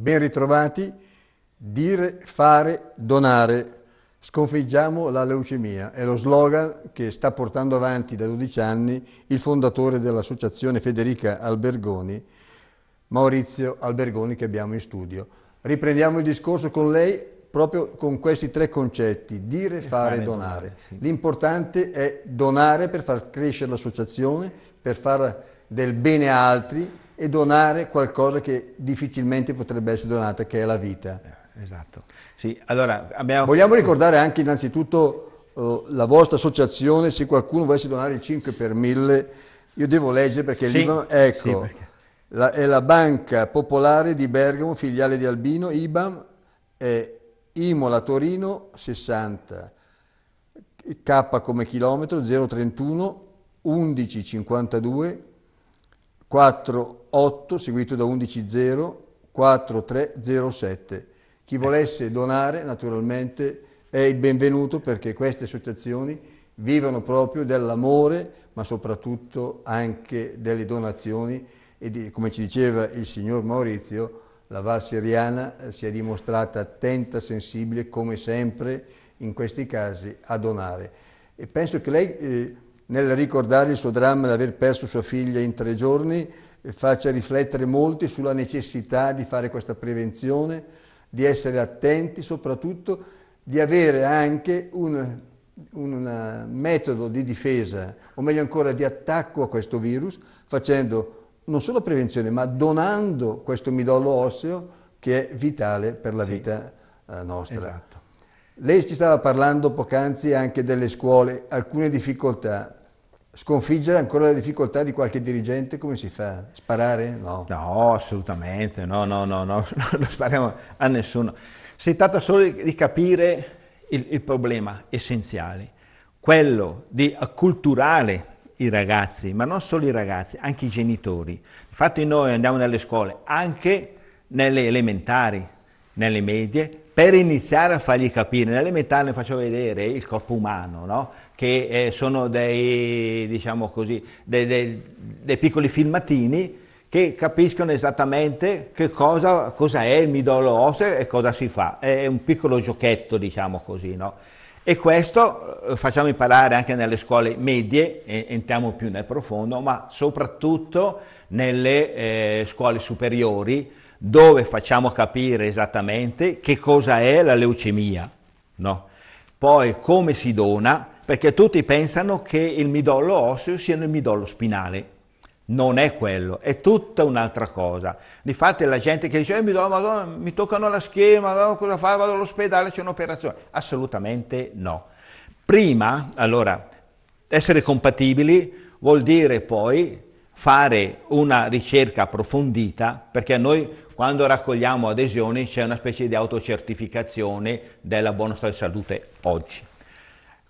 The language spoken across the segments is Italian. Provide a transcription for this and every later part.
Ben ritrovati, dire, fare, donare, sconfiggiamo la leucemia, è lo slogan che sta portando avanti da 12 anni il fondatore dell'associazione Federica Albergoni, Maurizio Albergoni che abbiamo in studio. Riprendiamo il discorso con lei proprio con questi tre concetti, dire, fare, fare donare. donare sì. L'importante è donare per far crescere l'associazione, per fare del bene a altri, e donare qualcosa che difficilmente potrebbe essere donata, che è la vita. Eh, esatto. Sì, allora, abbiamo... Vogliamo ricordare anche innanzitutto uh, la vostra associazione, se qualcuno volesse donare il 5 per 1000, io devo leggere perché sì. il Ecco, sì, perché... La, è la Banca Popolare di Bergamo, filiale di Albino, IBAM, è Imola Torino 60, K come chilometro 031 1152 4 8 seguito da 11-0-4307. Chi ecco. volesse donare naturalmente è il benvenuto perché queste associazioni vivono proprio dell'amore ma soprattutto anche delle donazioni e di, come ci diceva il signor Maurizio la Val Seriana eh, si è dimostrata attenta, sensibile come sempre in questi casi a donare. E penso che lei eh, nel ricordare il suo dramma di aver perso sua figlia in tre giorni faccia riflettere molti sulla necessità di fare questa prevenzione, di essere attenti, soprattutto di avere anche un, un metodo di difesa, o meglio ancora di attacco a questo virus, facendo non solo prevenzione, ma donando questo midollo osseo che è vitale per la vita sì, eh, nostra. Esatto. Lei ci stava parlando poc'anzi anche delle scuole, alcune difficoltà sconfiggere ancora le difficoltà di qualche dirigente come si fa? Sparare? No, no assolutamente, no, no, no, no, non spariamo a nessuno. Si tratta solo di capire il, il problema essenziale, quello di acculturare i ragazzi, ma non solo i ragazzi, anche i genitori. Infatti noi andiamo nelle scuole, anche nelle elementari, nelle medie, per iniziare a fargli capire. Nelle elementari ne faccio vedere il corpo umano, no? che eh, sono dei, diciamo così, dei, dei, dei, piccoli filmatini che capiscono esattamente che cosa, cosa è il midollo osseo e cosa si fa. È un piccolo giochetto, diciamo così, no? E questo eh, facciamo imparare anche nelle scuole medie, entriamo più nel profondo, ma soprattutto nelle eh, scuole superiori, dove facciamo capire esattamente che cosa è la leucemia, no? poi come si dona, perché tutti pensano che il midollo osseo sia il midollo spinale. Non è quello, è tutta un'altra cosa. Difatti la gente che dice, eh, mi, do, madonna, mi toccano la schiena, madonna, cosa fai, vado all'ospedale, c'è un'operazione. Assolutamente no. Prima, allora, essere compatibili vuol dire poi fare una ricerca approfondita, perché noi quando raccogliamo adesioni c'è una specie di autocertificazione della buona salute oggi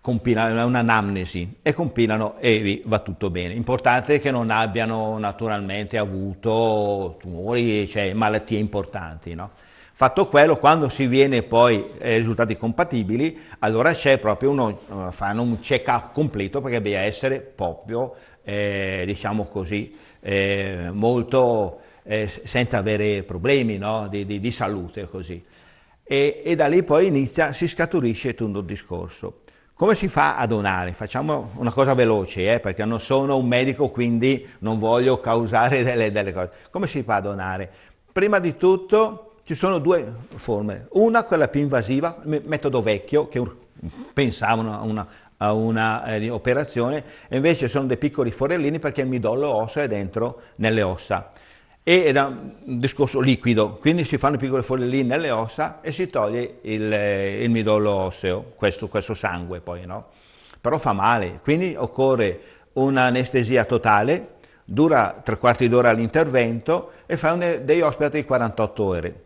compilano un'anamnesi e compilano e va tutto bene. Importante che non abbiano naturalmente avuto tumori, cioè malattie importanti. No? Fatto quello, quando si viene poi ai eh, risultati compatibili, allora c'è proprio uno, eh, fanno un check-up completo perché deve essere proprio, eh, diciamo così, eh, molto eh, senza avere problemi no? di, di, di, salute così. E, e da lì poi inizia, si scaturisce tutto il discorso. Come si fa a donare? Facciamo una cosa veloce, eh, perché non sono un medico, quindi non voglio causare delle, delle cose. Come si fa a donare? Prima di tutto ci sono due forme. Una, quella più invasiva, metodo vecchio, che pensavano a una, a una eh, operazione, e invece sono dei piccoli forellini perché il midollo osso è dentro nelle ossa ed è un discorso liquido, quindi si fanno piccole follie nelle ossa e si toglie il, eh, il midollo osseo, questo, questo sangue poi, no? Però fa male, quindi occorre un'anestesia totale, dura tre quarti d'ora l'intervento e fai dei ospiti di 48 ore.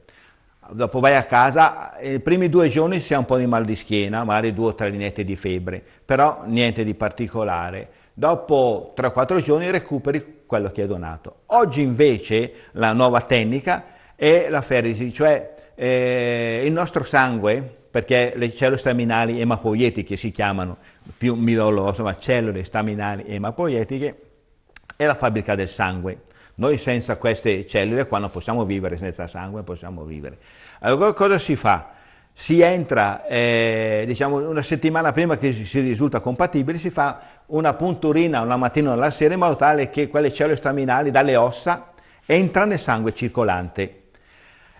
Dopo vai a casa, i primi due giorni si ha un po' di mal di schiena, magari due o tre linette di febbre, però niente di particolare. Dopo 3-4 giorni recuperi quello che è donato. Oggi invece la nuova tecnica è la ferrisi, cioè eh, il nostro sangue, perché le cellule staminali emapoietiche si chiamano, più milolose, ma cellule staminali emapoietiche, è la fabbrica del sangue. Noi senza queste cellule qua non possiamo vivere, senza sangue possiamo vivere. Allora cosa si fa? Si entra, eh, diciamo, una settimana prima che si risulta compatibile, si fa una punturina una mattina o alla sera in modo tale che quelle cellule staminali dalle ossa entra nel sangue circolante.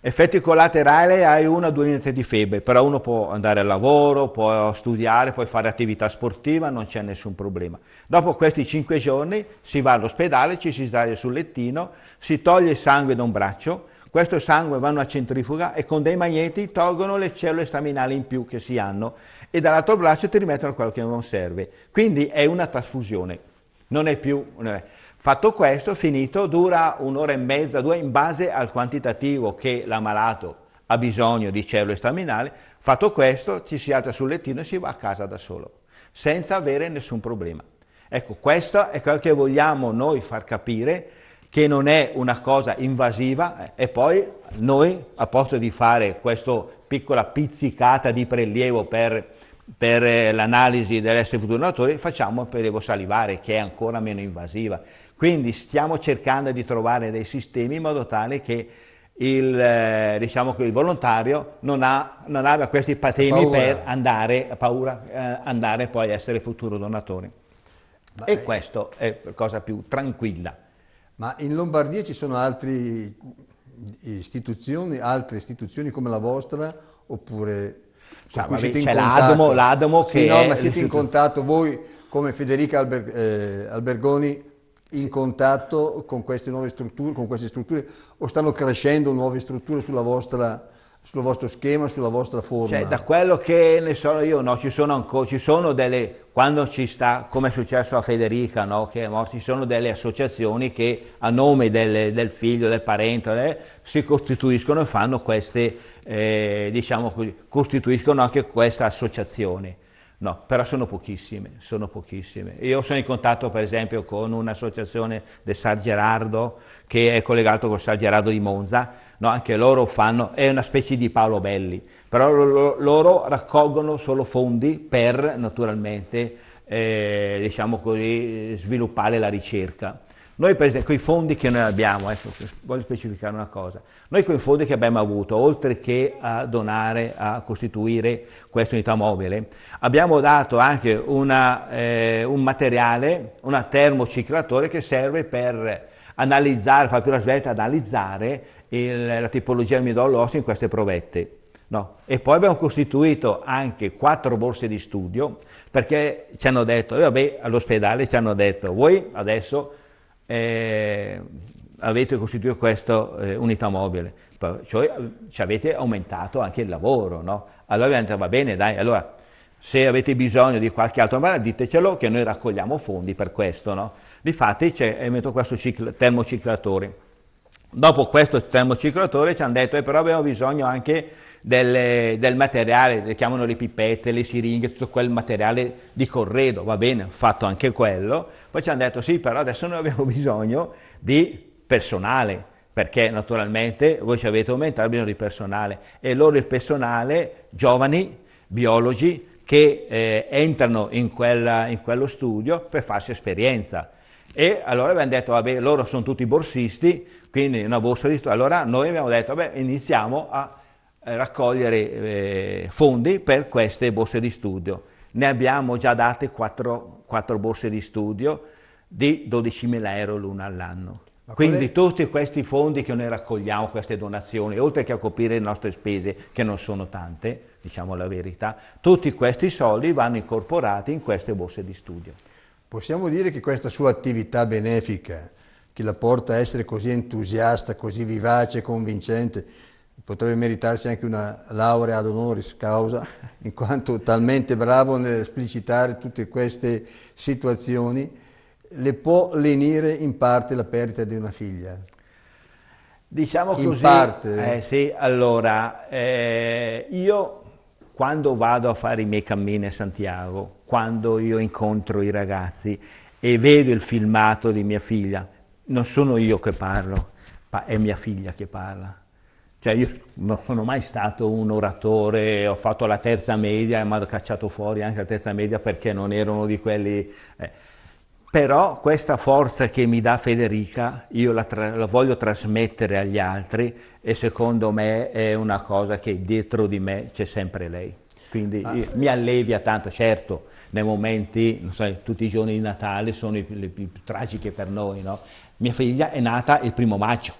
Effetti collaterali hai una o due unità di febbre, però uno può andare al lavoro, può studiare, può fare attività sportiva, non c'è nessun problema. Dopo questi cinque giorni si va all'ospedale, ci si sdraia sul lettino, si toglie il sangue da un braccio, questo sangue vanno a centrifuga e con dei magneti tolgono le cellule staminali in più che si hanno e dall'altro braccio ti rimettono quello che non serve. Quindi è una trasfusione, non è più... Non Fatto questo, finito, dura un'ora e mezza, due, in base al quantitativo che l'ammalato ha bisogno di cellule staminali. Fatto questo, ci si alza sul lettino e si va a casa da solo, senza avere nessun problema. Ecco, questo è quello che vogliamo noi far capire che non è una cosa invasiva e poi noi, a posto di fare questa piccola pizzicata di prelievo per, per eh, l'analisi dell'essere futuro donatore, facciamo il prelievo salivare che è ancora meno invasiva. Quindi stiamo cercando di trovare dei sistemi in modo tale che il, eh, diciamo che il volontario non, ha, non abbia questi patemi paura. per andare, paura, eh, andare poi a essere futuro donatore. Beh. E questo è la cosa più tranquilla. Ma in Lombardia ci sono altre istituzioni, altre istituzioni come la vostra oppure cioè, vabbè, c'è l'Adamo, l'Adamo che sì, no, ma siete in contatto voi come Federica Alber, eh, Albergoni in contatto con queste nuove strutture, con queste strutture o stanno crescendo nuove strutture sulla vostra sul vostro schema, sulla vostra forma. Cioè, da quello che ne so io, no, ci sono, ancora, ci sono delle, quando ci sta, come è successo a Federica, no, che è morta, ci sono delle associazioni che a nome del, del figlio, del parente, eh, si costituiscono e fanno queste, eh, diciamo, costituiscono anche queste associazioni. No, però sono pochissime, sono pochissime. Io sono in contatto per esempio con un'associazione del San Gerardo che è collegato col San Gerardo di Monza, no, anche loro fanno, è una specie di Paolo Belli, però loro, loro raccolgono solo fondi per naturalmente eh, diciamo così, sviluppare la ricerca. Noi per esempio, con i fondi che noi abbiamo, eh, voglio specificare una cosa, noi con i fondi che abbiamo avuto, oltre che a donare, a costituire questa unità mobile, abbiamo dato anche una, eh, un materiale, una termociclatore che serve per analizzare, far più la svelta, analizzare il, la tipologia del midollo osseo in queste provette. No. E poi abbiamo costituito anche quattro borse di studio perché ci hanno detto, eh, vabbè, all'ospedale ci hanno detto, voi adesso eh, avete costituito questa eh, unità mobile, cioè ci avete aumentato anche il lavoro, no? Allora abbiamo detto, va bene, dai, allora se avete bisogno di qualche altro materiale ditecelo che noi raccogliamo fondi per questo, no? Difatti c'è, questo termociclatore Dopo questo termocircolatore ci hanno detto, eh, però abbiamo bisogno anche del, del materiale, le chiamano le pipette, le siringhe, tutto quel materiale di corredo, va bene, ho fatto anche quello. Poi ci hanno detto, sì, però adesso noi abbiamo bisogno di personale, perché naturalmente voi ci avete aumentato il bisogno di personale e loro il personale, giovani, biologi, che eh, entrano in, quella, in quello studio per farsi esperienza. E allora abbiamo detto, vabbè, loro sono tutti borsisti, quindi una borsa di studio. Allora noi abbiamo detto, beh, iniziamo a eh, raccogliere eh, fondi per queste borse di studio. Ne abbiamo già date 4, 4 borse di studio di 12.000 euro l'una all'anno. Quindi tutti questi fondi che noi raccogliamo, queste donazioni, oltre che a coprire le nostre spese, che non sono tante, diciamo la verità, tutti questi soldi vanno incorporati in queste borse di studio. Possiamo dire che questa sua attività benefica che la porta a essere così entusiasta, così vivace, convincente, potrebbe meritarsi anche una laurea ad honoris causa, in quanto talmente bravo nell'esplicitare tutte queste situazioni, le può lenire in parte la perdita di una figlia. Diciamo in così, parte. Eh, sì, allora, eh, io quando vado a fare i miei cammini a Santiago, quando io incontro i ragazzi e vedo il filmato di mia figlia, non sono io che parlo, è mia figlia che parla. Cioè io non sono mai stato un oratore, ho fatto la terza media, e mi hanno cacciato fuori anche la terza media perché non erano di quelli... Eh. Però questa forza che mi dà Federica io la, tra- la, voglio trasmettere agli altri e secondo me è una cosa che dietro di me c'è sempre lei quindi ah. eh, mi allevia tanto, certo, nei momenti, so, tutti i giorni di Natale sono i, le più tragiche per noi, no? Mia figlia è nata il primo maggio,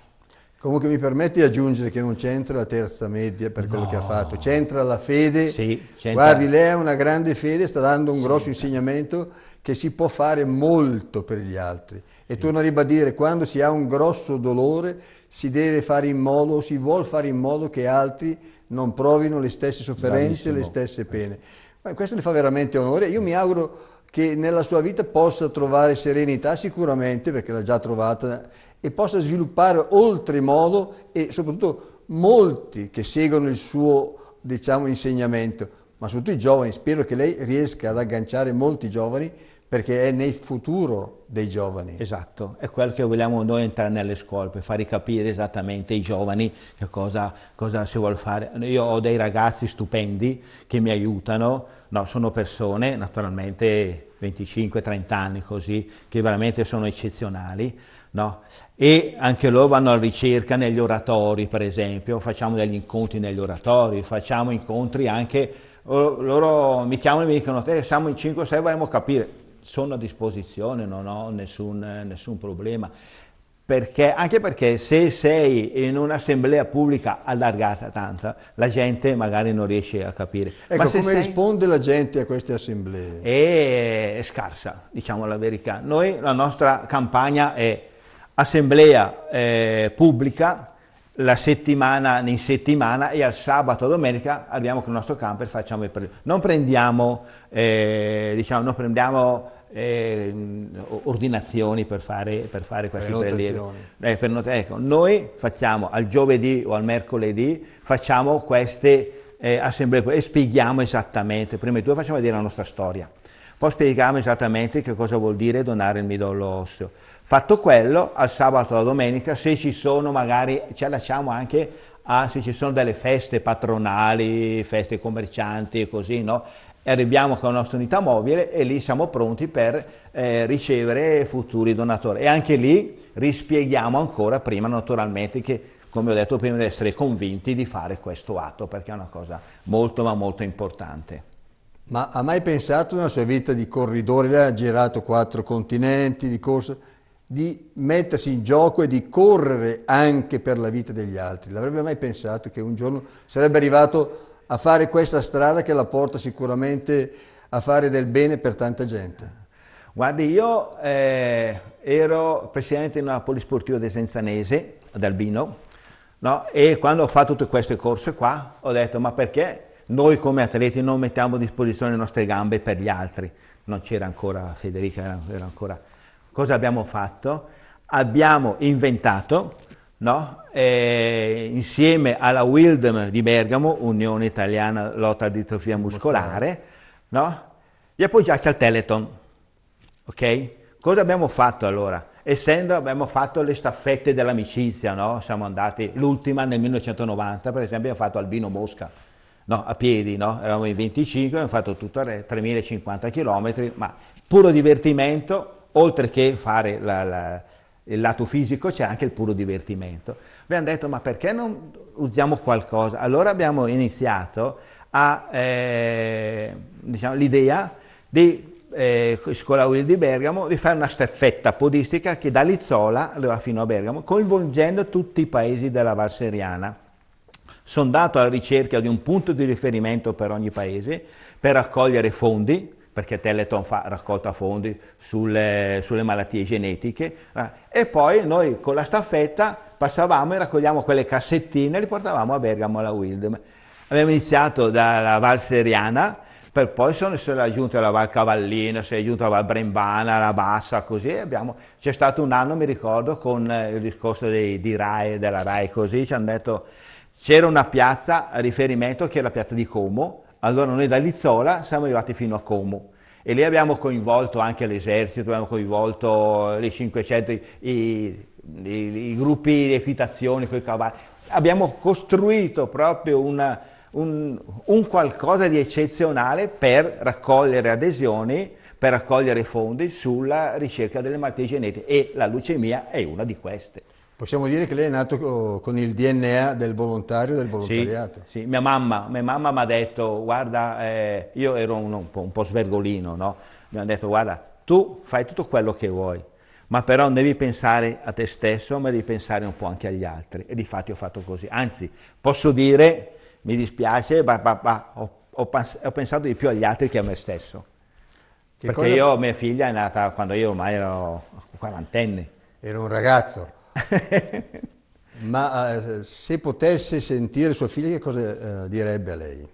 Comunque mi permetti di aggiungere che non c'entra la terza media per quello no. che ha fatto, c'entra la fede. Sì, c'entra. Guardi, lei ha una grande fede, sta dando un grosso insegnamento che si può fare molto per gli altri. E sì. torno a ribadire, quando si ha un grosso dolore si deve fare in modo, si vuole fare in modo che altri non provino le stesse sofferenze, Bravissimo. le stesse pene. Ma questo le fa veramente onore. Io mi auguro che nella sua vita possa trovare serenità sicuramente, perché l'ha già trovata, e possa sviluppare oltremodo e soprattutto molti che seguono il suo diciamo, insegnamento ma soprattutto i giovani, spero che lei riesca ad agganciare molti giovani perché è nel futuro dei giovani. Esatto, è quello che vogliamo noi entrare nelle scuole, per far capire esattamente ai giovani che cosa, cosa si vuole fare. Io ho dei ragazzi stupendi che mi aiutano, no, sono persone naturalmente 25-30 anni così, che veramente sono eccezionali, no? e anche loro vanno alla ricerca negli oratori per esempio, facciamo degli incontri negli oratori, facciamo incontri anche loro mi chiamano e mi dicono, te siamo in 5 o 6, vorremmo capire. Sono a disposizione, non ho nessun, nessun problema. Perché, anche perché se sei in un'assemblea pubblica allargata tanta, la gente magari non riesce a capire. Ecco, Ma come sei... risponde la gente a queste assemblee? È scarsa, diciamo la verità. Noi, la nostra campagna è assemblea eh, pubblica, la settimana in settimana e al sabato, domenica arriviamo con il nostro camper, facciamo il periodo. Non prendiamo, eh, diciamo, non prendiamo eh, ordinazioni per fare, per fare questi prelievi. Eh, per not- ecco, noi facciamo al giovedì o al mercoledì, facciamo queste eh, assemblee e spieghiamo esattamente, prima di tutto facciamo vedere la nostra storia, poi spieghiamo esattamente che cosa vuol dire donare il midollo osseo Fatto quello, al sabato o alla domenica, se ci sono magari, ci lasciamo anche a, se ci sono delle feste patronali, feste commercianti e così, no? E arriviamo con la nostra unità mobile e lì siamo pronti per eh, ricevere futuri donatori. E anche lì rispieghiamo ancora prima, naturalmente, che come ho detto prima, di essere convinti di fare questo atto, perché è una cosa molto ma molto importante. Ma ha mai pensato nella sua vita di corridore? Lei ha girato quattro continenti di corsa di mettersi in gioco e di correre anche per la vita degli altri. L'avrebbe mai pensato che un giorno sarebbe arrivato a fare questa strada che la porta sicuramente a fare del bene per tanta gente? Guardi, io eh, ero presidente di una polisportiva desenzanese ad Albino no? e quando ho fatto tutte queste corse qua ho detto ma perché noi come atleti non mettiamo a disposizione le nostre gambe per gli altri? Non c'era ancora Federica, era, era ancora Cosa abbiamo fatto? Abbiamo inventato, no? eh, insieme alla WILDM di Bergamo, Unione Italiana Lotta a Distrofia Muscolare, no? gli appoggiarci al Teleton. Ok? Cosa abbiamo fatto allora? Essendo abbiamo fatto le staffette dell'amicizia, no? Siamo andati, l'ultima nel 1990, per esempio, abbiamo fatto Albino Mosca, no? A piedi, no? Eravamo in 25, abbiamo fatto tutto 3050 km, ma puro divertimento, oltre che fare la, la, il lato fisico c'è anche il puro divertimento. Abbiamo detto ma perché non usiamo qualcosa? Allora abbiamo iniziato a, eh, diciamo, l'idea di eh, Scuola Will di Bergamo di fare una staffetta podistica che da Lizzola arriva fino a Bergamo coinvolgendo tutti i paesi della Val Seriana. Sono andato alla ricerca di un punto di riferimento per ogni paese per raccogliere fondi, perché Teleton fa raccolta fondi sulle, sulle malattie genetiche eh, e poi noi con la staffetta passavamo e raccogliamo quelle cassettine e le portavamo a Bergamo alla Wildem. Abbiamo iniziato dalla Val Seriana, per poi sono, sono aggiunte la Val Cavallina, si è aggiunta alla Val Brembana, alla Bassa, così abbiamo, c'è stato un anno, mi ricordo, con eh, il discorso dei, di RAI, della RAI, così ci hanno detto, c'era una piazza a riferimento che era la piazza di Como, allora noi da Lizzola siamo arrivati fino a Como e lì abbiamo coinvolto anche l'esercito, abbiamo coinvolto le 500, i, i, i gruppi di equitazione con i cavalli. Abbiamo costruito proprio una, un, un, qualcosa di eccezionale per raccogliere adesioni, per raccogliere fondi sulla ricerca delle malattie genetiche e la leucemia è una di queste. Possiamo dire che lei è nato oh, con il DNA del volontario, del volontariato. Sì, sì. Mia, mamma, mia mamma mi ha detto, guarda, eh, io ero un, un, po', un po' svergolino, no? mi ha detto, guarda, tu fai tutto quello che vuoi, ma però devi pensare a te stesso, ma devi pensare un po' anche agli altri. E di fatto ho fatto così. Anzi, posso dire, mi dispiace, ma, ma, ma ho, ho, ho pensato di più agli altri che a me stesso. Che Perché cosa... io, mia figlia è nata quando io ormai ero quarantenne. Era un ragazzo. Ma eh, se potesse sentire sua figlia, che cosa eh, direbbe a lei?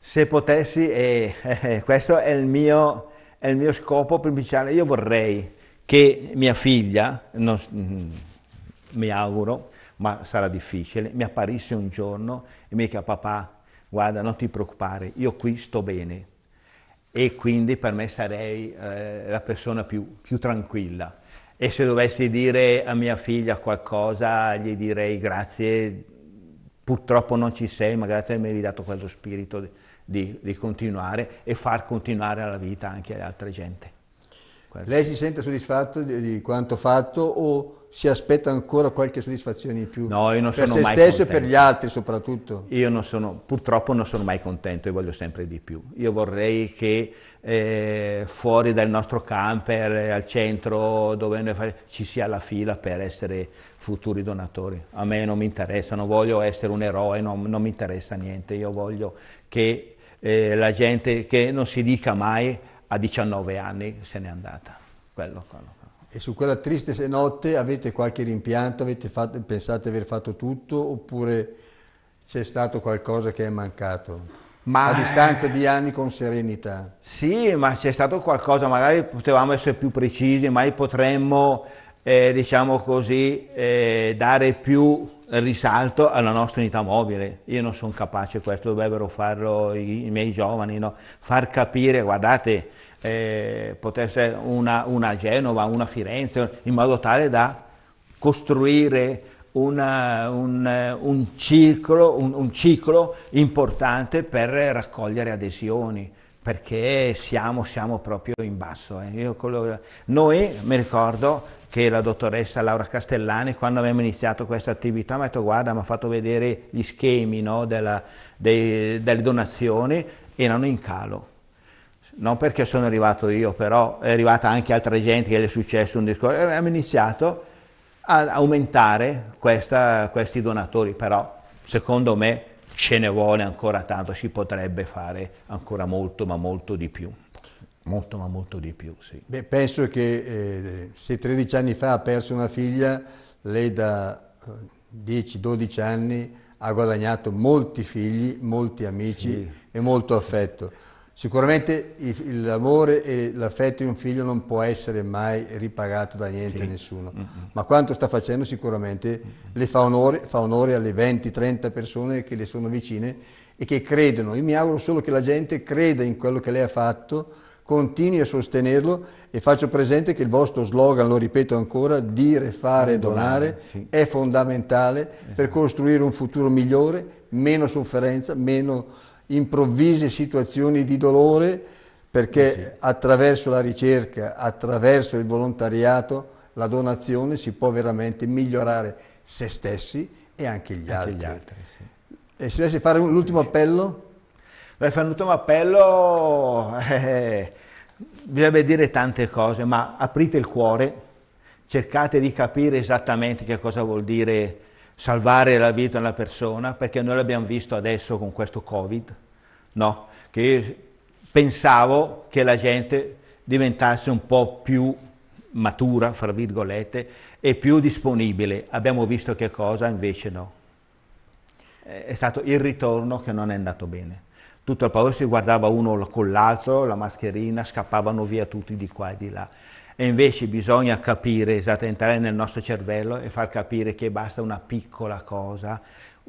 Se potessi, eh, eh, questo è il, mio, è il, mio, scopo principale, io vorrei che mia figlia, non, mm, mi auguro, ma sarà difficile, mi apparisse un giorno e mi dica papà, guarda, non ti preoccupare, io qui sto bene e quindi per me sarei eh, la persona più, più tranquilla. E se dovessi dire a mia figlia qualcosa, gli direi grazie, purtroppo non ci sei, ma grazie a me hai dato quello spirito di, di, continuare e far continuare la vita anche alle altre gente. Lei si sente soddisfatto di, di quanto fatto o si aspetta ancora qualche soddisfazione in più no, io non per sono se mai stesso contento. e per gli altri soprattutto. Io non sono, purtroppo non sono mai contento e voglio sempre di più. Io vorrei che eh, fuori dal nostro camper, eh, al centro, dove noi facciamo, ci sia la fila per essere futuri donatori. A me non mi interessa, non voglio essere un eroe, non, non mi interessa niente. Io voglio che eh, la gente, che non si dica mai a 19 anni se n'è andata. Quello, quello. E su quella triste notte avete qualche rimpianto? Avete fatto, pensate di aver fatto tutto oppure c'è stato qualcosa che è mancato? Ma... A distanza di anni con serenità. Sì, ma c'è stato qualcosa, magari potevamo essere più precisi, mai potremmo, eh, diciamo così, eh, dare più risalto alla nostra unità mobile. Io non sono capace, questo dovrebbero farlo i, i miei giovani, no? far capire, guardate, eh, potesse una, una Genova, una Firenze, in modo tale da costruire una, un, eh, un, ciclo, un, un, ciclo, importante per raccogliere adesioni, perché siamo, siamo proprio in basso. Eh. Quello, noi mi ricordo che la dottoressa Laura Castellani, quando abbiamo iniziato questa attività, mi ha detto guarda, mi ha fatto vedere gli schemi no, della, dei, delle donazioni, erano in calo non perché sono arrivato io, però è arrivata anche altra gente che gli è successo un discorso, eh, abbiamo iniziato ad aumentare questa, questi donatori, però secondo me ce ne vuole ancora tanto, si potrebbe fare ancora molto ma molto di più. Molto ma molto di più, sì. Beh, penso che eh, se 13 anni fa ha perso una figlia, lei da 10-12 eh, anni ha guadagnato molti figli, molti amici sì. e molto affetto. Sicuramente l'amore e l'affetto di un figlio non può essere mai ripagato da niente, sì. nessuno, mm-hmm. ma quanto sta facendo sicuramente le fa onore, fa onore alle 20-30 persone che le sono vicine e che credono. Io mi auguro solo che la gente creda in quello che lei ha fatto, continui a sostenerlo e faccio presente che il vostro slogan, lo ripeto ancora, dire, fare, donare, donare sì. è fondamentale esatto. per eh. costruire un futuro migliore, meno sofferenza, meno improvvise situazioni di dolore perché eh attraverso la ricerca, attraverso il volontariato, la donazione si può veramente migliorare se stessi e anche gli anche altri. Gli altri sì. E se dovessi fare l'ultimo appello? Beh, fare l'ultimo appello, eh, bisognerebbe dire tante cose, ma aprite il cuore, cercate di capire esattamente che cosa vuol dire salvare la vita a una persona, perché noi l'abbiamo visto adesso con questo Covid, no? Che pensavo che la gente diventasse un po' più matura, fra virgolette, e più disponibile. Abbiamo visto che cosa invece no. È stato il ritorno che non è andato bene. Tutto il paese si guardava uno con l'altro, la mascherina, scappavano via tutti di qua e di là. E invece bisogna capire, esatto, entrare nel nostro cervello e far capire che basta una piccola cosa,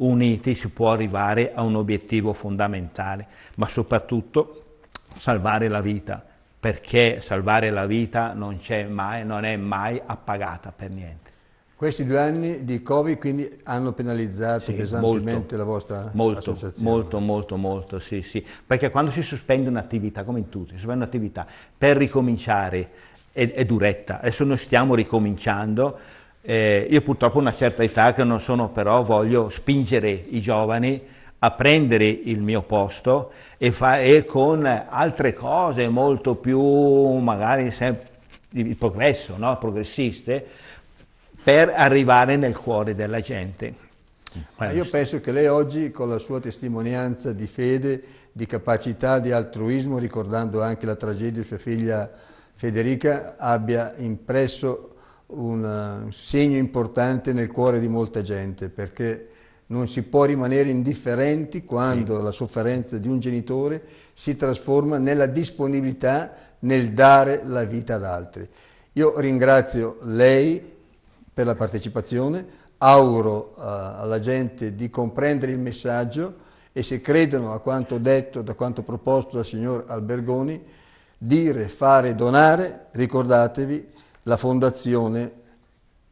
uniti si può arrivare a un obiettivo fondamentale, ma soprattutto salvare la vita, perché salvare la vita non, c'è mai, non è mai appagata per niente. Questi due anni di Covid quindi hanno penalizzato sì, pesantemente molto, la vostra molto, associazione? Molto, molto, molto, sì, sì. Perché quando si sospende un'attività, come in tutti, si sospende un'attività, per ricominciare è, è duretta. Adesso noi stiamo ricominciando. Eh, io purtroppo ho una certa età che non sono, però voglio spingere i giovani a prendere il mio posto e, fa, e con altre cose molto più magari sempre di progresso, no? progressiste, per arrivare nel cuore della gente. Ma io penso che lei oggi, con la sua testimonianza di fede, di capacità, di altruismo, ricordando anche la tragedia di sua figlia Federica abbia impresso eh, un segno importante nel cuore di molta gente perché non si può rimanere indifferenti quando sì. la sofferenza di un genitore si trasforma nella disponibilità nel dare la vita ad altri. Io ringrazio lei per la partecipazione, auguro uh, alla gente di comprendere il messaggio e se credono a quanto detto, da quanto proposto dal signor Albergoni, dire, fare, donare, ricordatevi la fondazione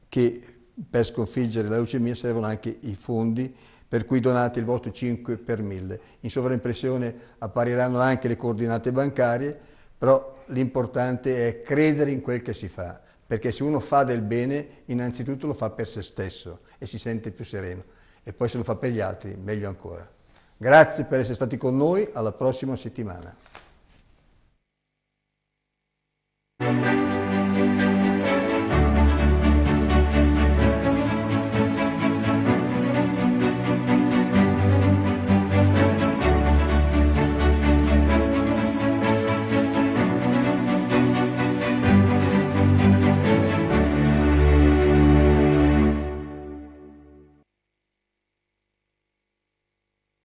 che per sconfiggere la leucemia servono anche i fondi per cui donate il vostro 5 per 1000. In sovraimpressione appariranno anche le coordinate bancarie, però l'importante è credere in quel che si fa, perché se uno fa del bene, innanzitutto lo fa per se stesso e si sente più sereno, e poi se lo fa per gli altri, meglio ancora. Grazie per essere stati con noi, alla prossima settimana.